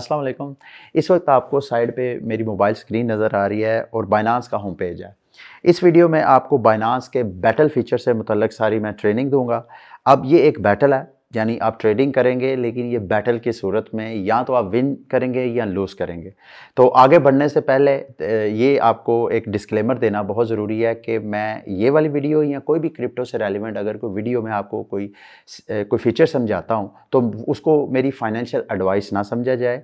अस्सलाम वालेकुम इस वक्त आपको साइड पे मेरी मोबाइल स्क्रीन नज़र आ रही है और बाइनास का होम पेज है इस वीडियो में आपको बाइनास के बैटल फीचर से मुतलक सारी मैं ट्रेनिंग दूंगा अब ये एक बैटल है यानी आप ट्रेडिंग करेंगे लेकिन ये बैटल की सूरत में या तो आप विन करेंगे या लूज़ करेंगे तो आगे बढ़ने से पहले ये आपको एक डिस्क्लेमर देना बहुत ज़रूरी है कि मैं ये वाली वीडियो या कोई भी क्रिप्टो से रेलिवेंट अगर कोई वीडियो में आपको कोई कोई फीचर समझाता हूँ तो उसको मेरी फाइनेंशियल एडवाइस ना समझा जाए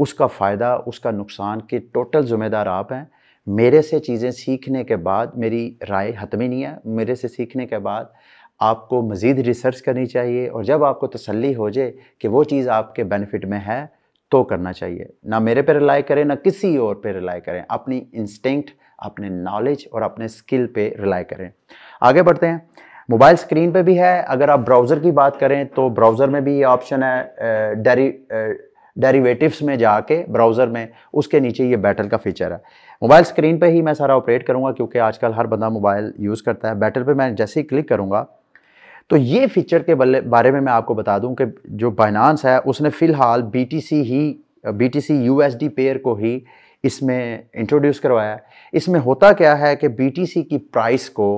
उसका फ़ायदा उसका नुकसान के टोटल ज़िम्मेदार आप हैं मेरे से चीज़ें सीखने के बाद मेरी राय हतमी नहीं है मेरे से सीखने के बाद आपको मज़ीद रिसर्च करनी चाहिए और जब आपको तसल्ली हो जाए कि वो चीज़ आपके बेनिफिट में है तो करना चाहिए ना मेरे पे रिलाई करें ना किसी और पे रिलाई करें अपनी इंस्टिंक्ट अपने नॉलेज और अपने स्किल पे रिलाई करें आगे बढ़ते हैं मोबाइल स्क्रीन पे भी है अगर आप ब्राउज़र की बात करें तो ब्राउज़र में भी ये ऑप्शन है डेरी डेरिवेटिव्स में जाके ब्राउज़र में उसके नीचे ये बैटल का फीचर है मोबाइल स्क्रीन पे ही मैं सारा ऑपरेट करूँगा क्योंकि आजकल हर बंदा मोबाइल यूज़ करता है बैटल पे मैं जैसे ही क्लिक करूँगा तो ये फीचर के बारे में मैं आपको बता दूं कि जो बाइनांस है उसने फ़िलहाल बी ही B T C U S D pair को ही इसमें इंट्रोड्यूस करवाया है इसमें होता क्या है कि बी टी सी की प्राइस को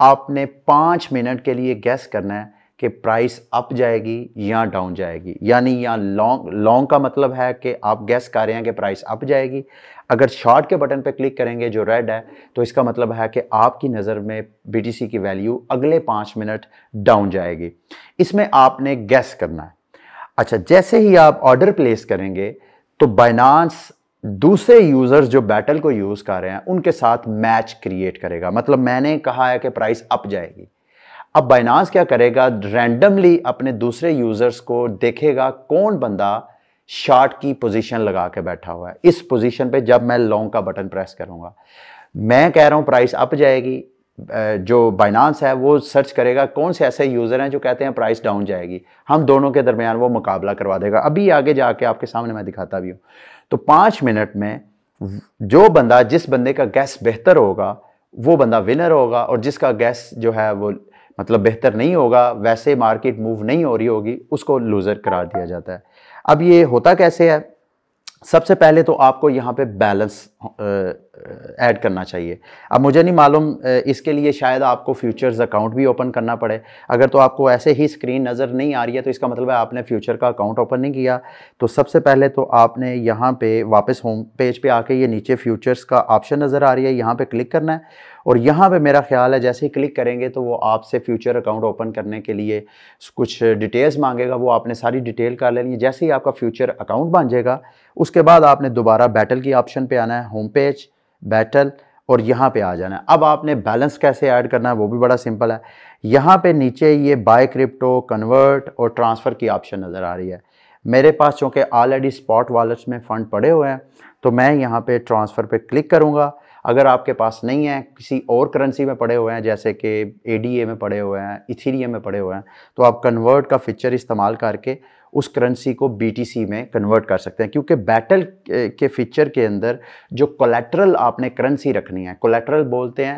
आपने पाँच मिनट के लिए गैस करना है कि प्राइस अप जाएगी या डाउन जाएगी यानी या लॉन्ग लॉन्ग का मतलब है कि आप गैस कर रहे हैं कि प्राइस अप जाएगी अगर शॉर्ट के बटन पर क्लिक करेंगे जो रेड है तो इसका मतलब है कि आपकी नज़र में बीटीसी की वैल्यू अगले पाँच मिनट डाउन जाएगी इसमें आपने गैस करना है अच्छा जैसे ही आप ऑर्डर प्लेस करेंगे तो बाइनांस दूसरे यूज़र्स जो बैटल को यूज़ कर रहे हैं उनके साथ मैच क्रिएट करेगा मतलब मैंने कहा है कि प्राइस अप जाएगी अब बाइनांस क्या करेगा रैंडमली अपने दूसरे यूज़र्स को देखेगा कौन बंदा शार्ट की पोजीशन लगा के बैठा हुआ है इस पोजीशन पे जब मैं लॉन्ग का बटन प्रेस करूँगा मैं कह रहा हूँ प्राइस अप जाएगी जो बाइनांस है वो सर्च करेगा कौन से ऐसे यूज़र हैं जो कहते हैं प्राइस डाउन जाएगी हम दोनों के दरमियान वो मुकाबला करवा देगा अभी आगे जाके आपके सामने मैं दिखाता भी हूँ तो पाँच मिनट में जो बंदा जिस बंदे का गैस बेहतर होगा वो बंदा विनर होगा और जिसका गैस जो है वो मतलब बेहतर नहीं होगा वैसे मार्केट मूव नहीं हो रही होगी उसको लूज़र करार दिया जाता है अब ये होता कैसे है सबसे पहले तो आपको यहाँ पे बैलेंस ऐड करना चाहिए अब मुझे नहीं मालूम इसके लिए शायद आपको फ्यूचर्स अकाउंट भी ओपन करना पड़े अगर तो आपको ऐसे ही स्क्रीन नज़र नहीं आ रही है तो इसका मतलब है आपने फ्यूचर का अकाउंट ओपन नहीं किया तो सबसे पहले तो आपने यहाँ पे वापस होम पेज पे आके ये नीचे फ्यूचर्स का ऑप्शन नज़र आ रही है यहाँ पर क्लिक करना है और यहाँ पर मेरा ख्याल है जैसे ही क्लिक करेंगे तो वो आपसे फ्यूचर अकाउंट ओपन करने के लिए कुछ डिटेल्स मांगेगा वो आपने सारी डिटेल कर लेनी है जैसे ही आपका फ्यूचर अकाउंट बन जाएगा उसके बाद आपने दोबारा बैटल की ऑप्शन पर आना है होम पेज बैटल और यहाँ पे आ जाना है अब आपने बैलेंस कैसे ऐड करना है वो भी बड़ा सिंपल है यहाँ पे नीचे ये बाय क्रिप्टो कन्वर्ट और ट्रांसफ़र की ऑप्शन नज़र आ रही है मेरे पास चूँकि ऑलरेडी स्पॉट वॉलेट्स में फ़ंड पड़े हुए हैं तो मैं यहाँ पे ट्रांसफ़र पे क्लिक करूँगा अगर आपके पास नहीं है किसी और करेंसी में पड़े हुए हैं जैसे कि ए में पड़े हुए हैं इथीरियम में पड़े हुए हैं तो आप कन्वर्ट का फीचर इस्तेमाल करके उस करेंसी को बीटीसी में कन्वर्ट कर सकते हैं क्योंकि बैटल के फीचर के अंदर जो कोलेट्रल आपने करेंसी रखनी है कोलेट्रल बोलते हैं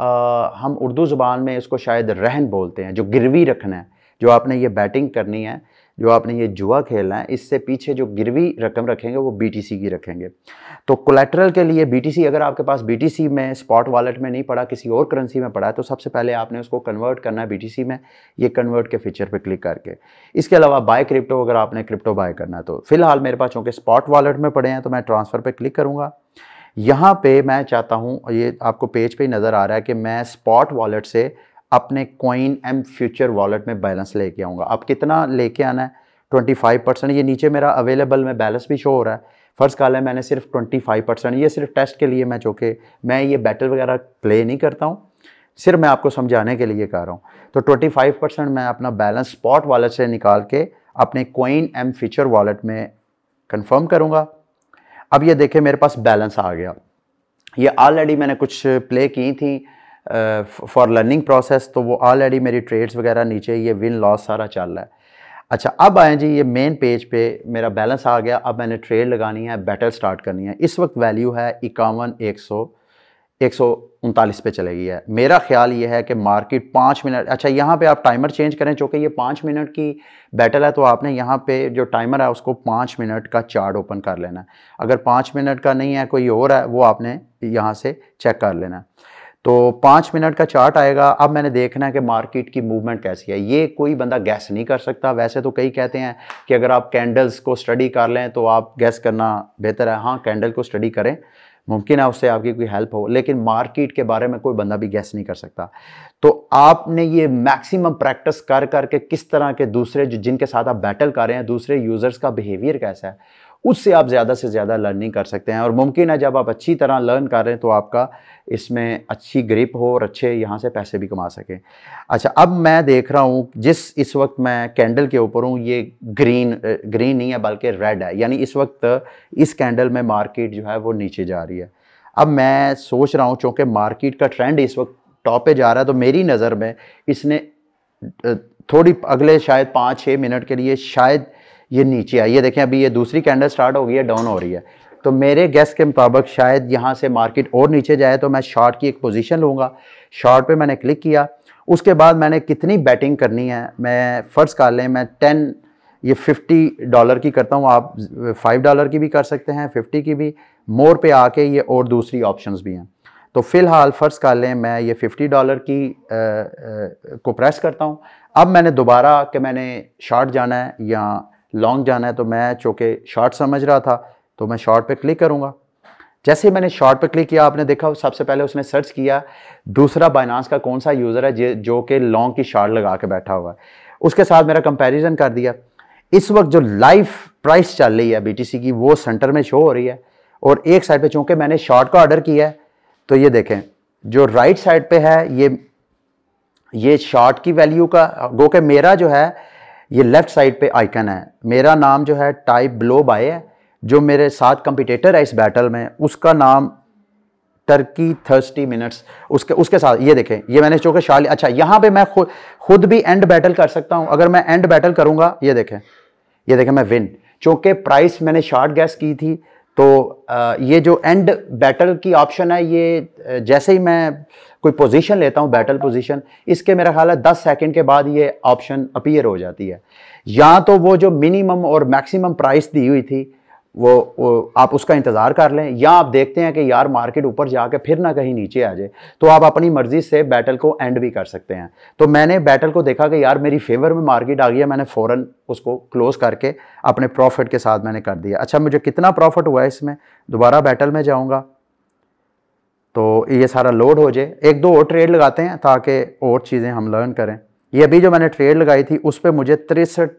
आ, हम उर्दू ज़ुबान में इसको शायद रहन बोलते हैं जो गिरवी रखना है जो आपने ये बैटिंग करनी है जो आपने ये जुआ खेलना है इससे पीछे जो गिरवी रकम रखेंगे वो बी की रखेंगे तो कोलेट्रल के लिए बी अगर आपके पास बी में स्पॉट वॉलेट में नहीं पड़ा किसी और करेंसी में पड़ा है तो सबसे पहले आपने उसको कन्वर्ट करना है बी में ये कन्वर्ट के फीचर पर क्लिक करके इसके अलावा बाय क्रिप्टो अगर आपने क्रिप्टो बाय करना है तो फिलहाल मेरे पास चूँकि स्पॉट वॉलेट में पड़े हैं तो मैं ट्रांसफ़र पर क्लिक करूँगा यहाँ पे मैं चाहता हूँ ये आपको पेज पे ही नज़र आ रहा है कि मैं स्पॉट वॉलेट से अपने कॉइन एम फ्यूचर वॉलेट में बैलेंस लेके आऊँगा आप कितना लेके आना है ट्वेंटी फाइव परसेंट ये नीचे मेरा अवेलेबल में बैलेंस भी शो हो रहा है फ़र्स्ट कॉल है मैंने सिर्फ ट्वेंटी फाइव परसेंट ये सिर्फ टेस्ट के लिए मैं चूँकि मैं ये बैटल वगैरह प्ले नहीं करता हूँ सिर्फ मैं आपको समझाने के लिए कह रहा हूँ तो ट्वेंटी फाइव परसेंट मैं अपना बैलेंस स्पॉट वॉलेट से निकाल के अपने कोइन एम फ्यूचर वॉलेट में कन्फर्म करूँगा अब ये देखें मेरे पास बैलेंस आ गया ये ऑलरेडी मैंने कुछ प्ले की थी फॉर लर्निंग प्रोसेस तो वो ऑलरेडी मेरी ट्रेड्स वगैरह नीचे ये विन लॉस सारा चल रहा है अच्छा अब आए जी ये मेन पेज पे मेरा बैलेंस आ गया अब मैंने ट्रेड लगानी है बैटल स्टार्ट करनी है इस वक्त वैल्यू है इक्यावन एक सौ एक सौ उनतालीस पे चले गई है मेरा ख्याल ये है कि मार्केट पाँच मिनट अच्छा यहाँ पे आप टाइमर चेंज करें चूँकि ये पाँच मिनट की बैटल है तो आपने यहाँ पे जो टाइमर है उसको पाँच मिनट का चार्ट ओपन कर लेना है अगर पाँच मिनट का नहीं है कोई और है वो आपने यहाँ से चेक कर लेना है तो पाँच मिनट का चार्ट आएगा अब मैंने देखना है कि मार्केट की मूवमेंट कैसी है ये कोई बंदा गैस नहीं कर सकता वैसे तो कई कहते हैं कि अगर आप कैंडल्स को स्टडी कर लें तो आप गैस करना बेहतर है हाँ कैंडल को स्टडी करें मुमकिन है उससे आपकी कोई हेल्प हो लेकिन मार्केट के बारे में कोई बंदा भी गैस नहीं कर सकता तो आपने ये मैक्सिमम प्रैक्टिस कर करके किस तरह के दूसरे जिनके साथ आप बैटल कर रहे हैं दूसरे यूज़र्स का बिहेवियर कैसा है उससे आप ज़्यादा से ज़्यादा लर्निंग कर सकते हैं और मुमकिन है जब आप अच्छी तरह लर्न कर रहे हैं तो आपका इसमें अच्छी ग्रिप हो और अच्छे यहाँ से पैसे भी कमा सकें अच्छा अब मैं देख रहा हूँ जिस इस वक्त मैं कैंडल के ऊपर हूँ ये ग्रीन ग्रीन नहीं है बल्कि रेड है यानी इस वक्त इस कैंडल में मार्केट जो है वो नीचे जा रही है अब मैं सोच रहा हूँ चूँकि मार्केट का ट्रेंड इस वक्त टॉप पे जा रहा है तो मेरी नज़र में इसने थोड़ी अगले शायद पाँच छः मिनट के लिए शायद ये नीचे आई है देखें अभी ये दूसरी कैंडल स्टार्ट हो गई है डाउन हो रही है तो मेरे गैस के मुताबिक शायद यहाँ से मार्केट और नीचे जाए तो मैं शॉर्ट की एक पोजीशन लूँगा शॉर्ट पे मैंने क्लिक किया उसके बाद मैंने कितनी बैटिंग करनी है मैं फ़र्ज़ कर लें मैं टेन ये फिफ्टी डॉलर की करता हूँ आप फाइव डॉलर की भी कर सकते हैं फिफ्टी की भी मोर पे आके ये और दूसरी ऑप्शन भी हैं तो फ़िलहाल फ़र्ज़ कर लें मैं ये फिफ्टी डॉलर की आ, आ, को प्रेस करता हूँ अब मैंने दोबारा कि मैंने शॉर्ट जाना है या लॉन्ग जाना है तो मैं चूँकि शॉर्ट समझ रहा था तो मैं शॉर्ट पे क्लिक करूँगा जैसे मैंने शॉर्ट पर क्लिक किया आपने देखा सबसे पहले उसने सर्च किया दूसरा बाइनास का कौन सा यूज़र है जो कि लॉन्ग की शॉर्ट लगा के बैठा हुआ है उसके साथ मेरा कंपैरिजन कर दिया इस वक्त जो लाइव प्राइस चल रही है बीटीसी की वो सेंटर में शो हो रही है और एक साइड पे चूंकि मैंने शॉर्ट का ऑर्डर किया है तो ये देखें जो राइट साइड पर है ये ये शॉर्ट की वैल्यू का गो के मेरा जो है ये लेफ़्ट साइड पे आइकन है मेरा नाम जो है टाइप ब्लो बाय है जो मेरे साथ कंपिटेटर है इस बैटल में उसका नाम टर्की थर्सटी मिनट्स उसके उसके साथ ये देखें ये मैंने चूंकि शाल अच्छा यहाँ पे मैं खुद खुद भी एंड बैटल कर सकता हूँ अगर मैं एंड बैटल करूँगा ये देखें ये देखें मैं विन चूँकि प्राइस मैंने शार्ट गैस की थी तो ये जो एंड बैटल की ऑप्शन है ये जैसे ही मैं कोई पोजीशन लेता हूँ बैटल पोजीशन इसके मेरा ख्याल है दस सेकंड के बाद ये ऑप्शन अपीयर हो जाती है या तो वो जो मिनिमम और मैक्सिमम प्राइस दी हुई थी वो, वो आप उसका इंतज़ार कर लें या आप देखते हैं कि यार मार्केट ऊपर जाके फिर ना कहीं नीचे आ जाए तो आप अपनी मर्ज़ी से बैटल को एंड भी कर सकते हैं तो मैंने बैटल को देखा कि यार मेरी फेवर में मार्केट आ गया मैंने फ़ौरन उसको क्लोज़ करके अपने प्रॉफिट के साथ मैंने कर दिया अच्छा मुझे कितना प्रॉफिट हुआ है इसमें दोबारा बैटल में जाऊँगा तो ये सारा लोड हो जाए एक दो और ट्रेड लगाते हैं ताकि और चीज़ें हम लर्न करें ये अभी जो मैंने ट्रेड लगाई थी उस पर मुझे तिरसठ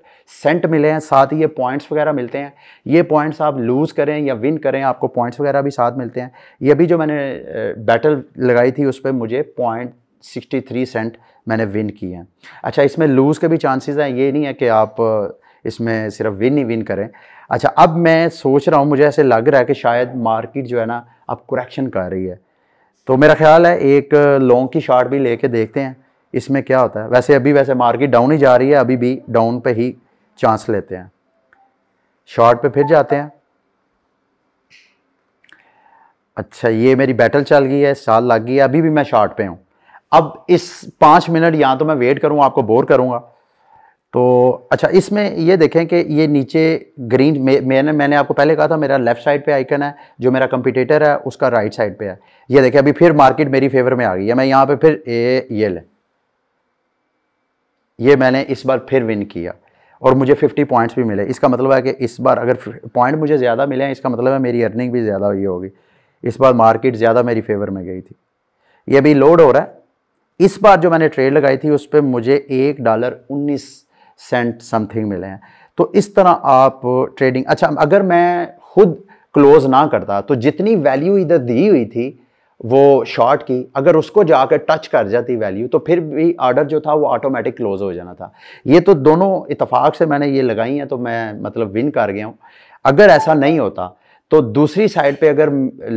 सेंट मिले हैं साथ ही ये पॉइंट्स वगैरह मिलते हैं ये पॉइंट्स आप लूज़ करें या विन करें आपको पॉइंट्स वगैरह भी साथ मिलते हैं ये भी जो मैंने बैटल लगाई थी उस पर मुझे पॉइंट सिक्सटी थ्री सेंट मैंने विन किए हैं अच्छा इसमें लूज़ के भी चांसेस हैं ये नहीं है कि आप इसमें सिर्फ विन ही विन करें अच्छा अब मैं सोच रहा हूँ मुझे ऐसे लग रहा है कि शायद मार्केट जो है ना अब करेक्शन कर रही है तो मेरा ख्याल है एक लॉन्ग की शार्ट भी लेके देखते हैं इसमें क्या होता है वैसे अभी वैसे मार्केट डाउन ही जा रही है अभी भी डाउन पे ही चांस लेते हैं शॉर्ट पे फिर जाते हैं अच्छा ये मेरी बैटल चल गई है साल लग गई है अभी भी मैं शॉर्ट पे हूँ अब इस पाँच मिनट या तो मैं वेट करूँ आपको बोर करूँगा तो अच्छा इसमें ये देखें कि ये नीचे ग्रीन मे, मैंने मैंने आपको पहले कहा था मेरा लेफ्ट साइड पे आइकन है जो मेरा कंपटीटर है उसका राइट साइड पे है ये देखें अभी फिर मार्केट मेरी फेवर में आ गई है मैं यहाँ पे फिर ए, ये लें ये मैंने इस बार फिर विन किया और मुझे 50 पॉइंट्स भी मिले इसका मतलब है कि इस बार अगर पॉइंट मुझे ज़्यादा मिले हैं इसका मतलब है मेरी अर्निंग भी ज़्यादा हुई होगी इस बार मार्केट ज़्यादा मेरी फेवर में गई थी ये अभी लोड हो रहा है इस बार जो मैंने ट्रेड लगाई थी उस पर मुझे एक डॉलर उन्नीस सेंट समथिंग मिले हैं तो इस तरह आप ट्रेडिंग अच्छा अगर मैं खुद क्लोज ना करता तो जितनी वैल्यू इधर दी हुई थी वो शॉर्ट की अगर उसको जाकर टच कर जाती वैल्यू तो फिर भी ऑर्डर जो था वो ऑटोमेटिक क्लोज हो जाना था ये तो दोनों इतफाक़ से मैंने ये लगाई हैं तो मैं मतलब विन कर गया हूँ अगर ऐसा नहीं होता तो दूसरी साइड पे अगर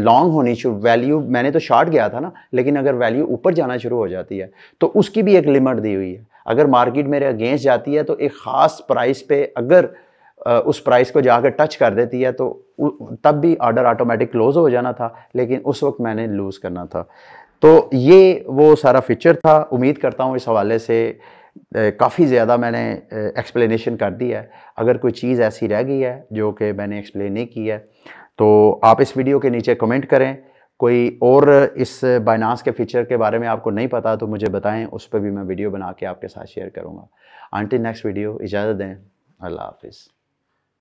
लॉन्ग होनी शुरू वैल्यू मैंने तो शॉर्ट गया था ना लेकिन अगर वैल्यू ऊपर जाना शुरू हो जाती है तो उसकी भी एक लिमिट दी हुई है अगर मार्केट मेरे अगेंस्ट जाती है तो एक ख़ास प्राइस पे अगर उस प्राइस को जाकर टच कर देती है तो तब भी ऑर्डर ऑटोमेटिक क्लोज़ हो जाना था लेकिन उस वक्त मैंने लूज़ करना था तो ये वो सारा फीचर था उम्मीद करता हूँ इस हवाले से काफ़ी ज़्यादा मैंने एक्सप्लेनेशन कर दी है अगर कोई चीज़ ऐसी रह गई है जो कि मैंने एक्सप्लेन नहीं की है तो आप इस वीडियो के नीचे कमेंट करें कोई और इस बाइनास के फीचर के बारे में आपको नहीं पता तो मुझे बताएं उस पर भी मैं वीडियो बना के आपके साथ शेयर करूँगा आंटी नेक्स्ट वीडियो इजाज़त दें अल्लाह हाफिज़